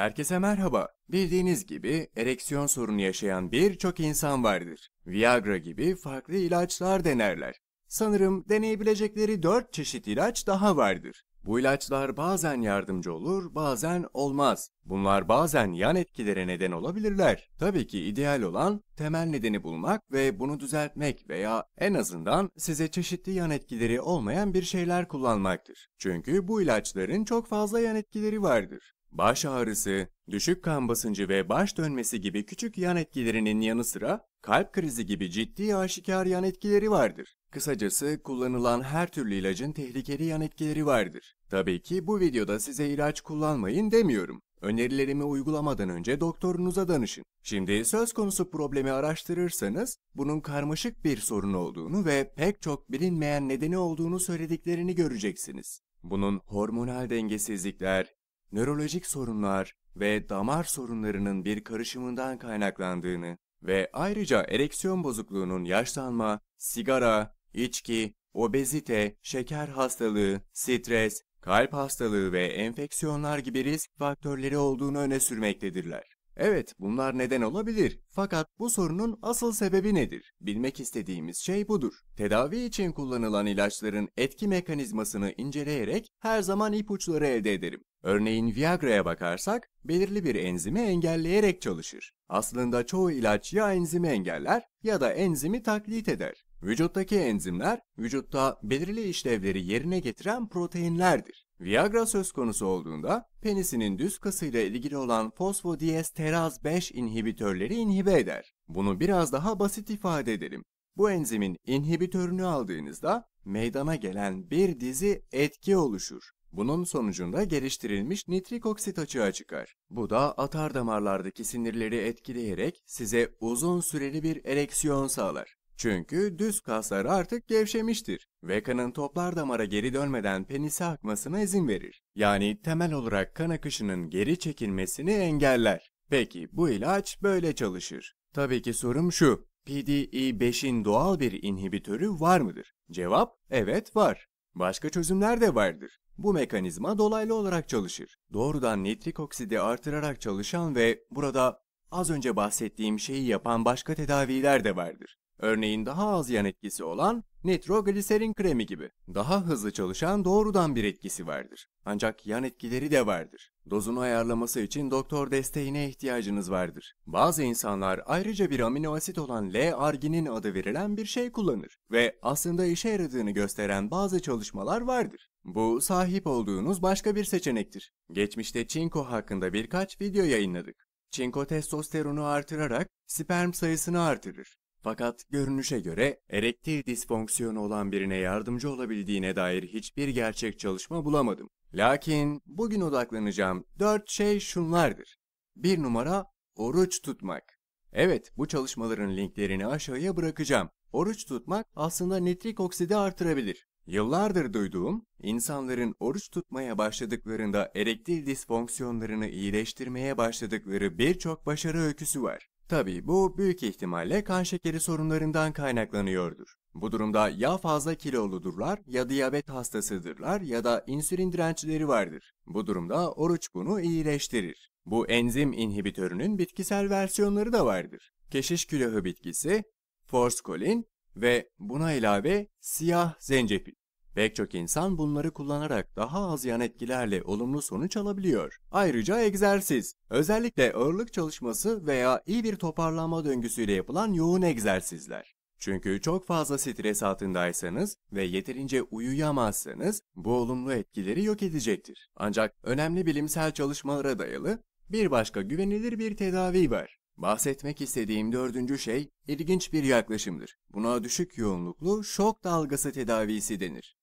Herkese merhaba. Bildiğiniz gibi ereksiyon sorunu yaşayan birçok insan vardır. Viagra gibi farklı ilaçlar denerler. Sanırım deneyebilecekleri 4 çeşit ilaç daha vardır. Bu ilaçlar bazen yardımcı olur, bazen olmaz. Bunlar bazen yan etkilere neden olabilirler. Tabii ki ideal olan temel nedeni bulmak ve bunu düzeltmek veya en azından size çeşitli yan etkileri olmayan bir şeyler kullanmaktır. Çünkü bu ilaçların çok fazla yan etkileri vardır. Baş ağrısı, düşük kan basıncı ve baş dönmesi gibi küçük yan etkilerinin yanı sıra kalp krizi gibi ciddi aşikar yan etkileri vardır. Kısacası kullanılan her türlü ilacın tehlikeli yan etkileri vardır. Tabii ki bu videoda size ilaç kullanmayın demiyorum. Önerilerimi uygulamadan önce doktorunuza danışın. Şimdi söz konusu problemi araştırırsanız bunun karmaşık bir sorun olduğunu ve pek çok bilinmeyen nedeni olduğunu söylediklerini göreceksiniz. Bunun hormonal dengesizlikler, nörolojik sorunlar ve damar sorunlarının bir karışımından kaynaklandığını ve ayrıca ereksiyon bozukluğunun yaşlanma, sigara, içki, obezite, şeker hastalığı, stres, kalp hastalığı ve enfeksiyonlar gibi risk faktörleri olduğunu öne sürmektedirler. Evet, bunlar neden olabilir. Fakat bu sorunun asıl sebebi nedir? Bilmek istediğimiz şey budur. Tedavi için kullanılan ilaçların etki mekanizmasını inceleyerek her zaman ipuçları elde ederim. Örneğin Viagra'ya bakarsak belirli bir enzimi engelleyerek çalışır. Aslında çoğu ilaç ya enzimi engeller ya da enzimi taklit eder. Vücuttaki enzimler, vücutta belirli işlevleri yerine getiren proteinlerdir. Viagra söz konusu olduğunda penisinin düz kasıyla ilgili olan fosfodiesteraz 5 inhibitörleri inhibe eder. Bunu biraz daha basit ifade edelim. Bu enzimin inhibitörünü aldığınızda meydana gelen bir dizi etki oluşur. Bunun sonucunda geliştirilmiş nitrik oksit açığa çıkar. Bu da atar damarlardaki sinirleri etkileyerek size uzun süreli bir ereksiyon sağlar. Çünkü düz kaslar artık gevşemiştir ve kanın toplar damara geri dönmeden penise akmasına izin verir. Yani temel olarak kan akışının geri çekilmesini engeller. Peki bu ilaç böyle çalışır. Tabii ki sorum şu, PDE5'in doğal bir inhibitörü var mıdır? Cevap, evet var. Başka çözümler de vardır. Bu mekanizma dolaylı olarak çalışır. Doğrudan nitrik oksidi artırarak çalışan ve burada az önce bahsettiğim şeyi yapan başka tedaviler de vardır. Örneğin daha az yan etkisi olan nitrogliserin kremi gibi. Daha hızlı çalışan doğrudan bir etkisi vardır. Ancak yan etkileri de vardır. Dozunu ayarlaması için doktor desteğine ihtiyacınız vardır. Bazı insanlar ayrıca bir amino asit olan L-arginin adı verilen bir şey kullanır ve aslında işe yaradığını gösteren bazı çalışmalar vardır. Bu sahip olduğunuz başka bir seçenektir. Geçmişte çinko hakkında birkaç video yayınladık. Çinko testosteronu artırarak sperm sayısını artırır. Fakat görünüşe göre erektil disfonksiyonu olan birine yardımcı olabildiğine dair hiçbir gerçek çalışma bulamadım. Lakin bugün odaklanacağım dört şey şunlardır. Bir numara oruç tutmak. Evet bu çalışmaların linklerini aşağıya bırakacağım. Oruç tutmak aslında nitrik oksidi artırabilir. Yıllardır duyduğum, insanların oruç tutmaya başladıklarında erektil disfonksiyonlarını iyileştirmeye başladıkları birçok başarı öyküsü var. Tabi bu büyük ihtimalle kan şekeri sorunlarından kaynaklanıyordur. Bu durumda ya fazla kiloludurlar ya diyabet hastasıdırlar ya da insülin dirençleri vardır. Bu durumda oruç bunu iyileştirir. Bu enzim inhibitörünün bitkisel versiyonları da vardır. Keşiş külahı bitkisi, forskolin ve buna ilave siyah zencefil. Pek çok insan bunları kullanarak daha az yan etkilerle olumlu sonuç alabiliyor. Ayrıca egzersiz, özellikle ağırlık çalışması veya iyi bir toparlanma döngüsüyle yapılan yoğun egzersizler. Çünkü çok fazla stres altındaysanız ve yeterince uyuyamazsanız bu olumlu etkileri yok edecektir. Ancak önemli bilimsel çalışmalara dayalı bir başka güvenilir bir tedavi var. Bahsetmek istediğim dördüncü şey ilginç bir yaklaşımdır. Buna düşük yoğunluklu şok dalgası tedavisi denir.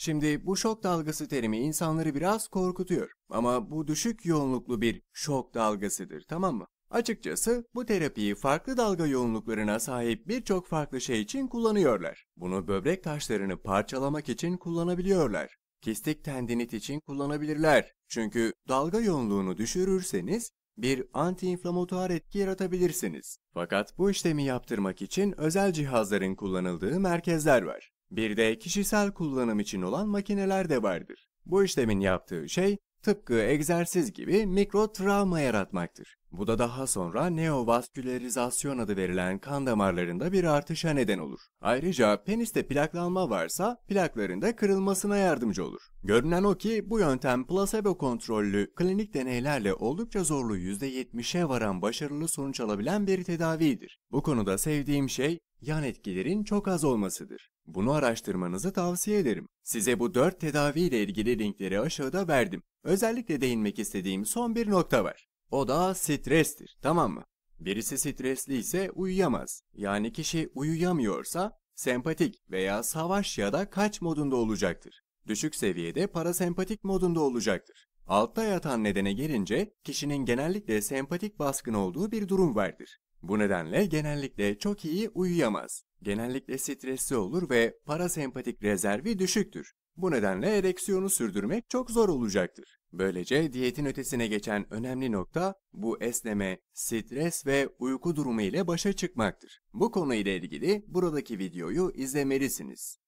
Şimdi bu şok dalgası terimi insanları biraz korkutuyor ama bu düşük yoğunluklu bir şok dalgasıdır tamam mı? Açıkçası bu terapiyi farklı dalga yoğunluklarına sahip birçok farklı şey için kullanıyorlar. Bunu böbrek taşlarını parçalamak için kullanabiliyorlar. Kistik tendinit için kullanabilirler. Çünkü dalga yoğunluğunu düşürürseniz bir antiinflamatuar etki yaratabilirsiniz. Fakat bu işlemi yaptırmak için özel cihazların kullanıldığı merkezler var. Bir de kişisel kullanım için olan makineler de vardır. Bu işlemin yaptığı şey tıpkı egzersiz gibi mikro travma yaratmaktır. Bu da daha sonra neovaskülerizasyon adı verilen kan damarlarında bir artışa neden olur. Ayrıca peniste plaklanma varsa plakların da kırılmasına yardımcı olur. Görünen o ki bu yöntem plasebo kontrollü klinik deneylerle oldukça zorlu %70'e varan başarılı sonuç alabilen bir tedavidir. Bu konuda sevdiğim şey yan etkilerin çok az olmasıdır. Bunu araştırmanızı tavsiye ederim. Size bu 4 tedavi ile ilgili linkleri aşağıda verdim. Özellikle değinmek istediğim son bir nokta var. O da strestir, tamam mı? Birisi stresli ise uyuyamaz. Yani kişi uyuyamıyorsa sempatik veya savaş ya da kaç modunda olacaktır. Düşük seviyede parasempatik modunda olacaktır. Altta yatan nedene gelince kişinin genellikle sempatik baskın olduğu bir durum vardır. Bu nedenle genellikle çok iyi uyuyamaz genellikle stresli olur ve parasempatik rezervi düşüktür. Bu nedenle ereksiyonu sürdürmek çok zor olacaktır. Böylece diyetin ötesine geçen önemli nokta bu esneme, stres ve uyku durumu ile başa çıkmaktır. Bu konu ile ilgili buradaki videoyu izlemelisiniz.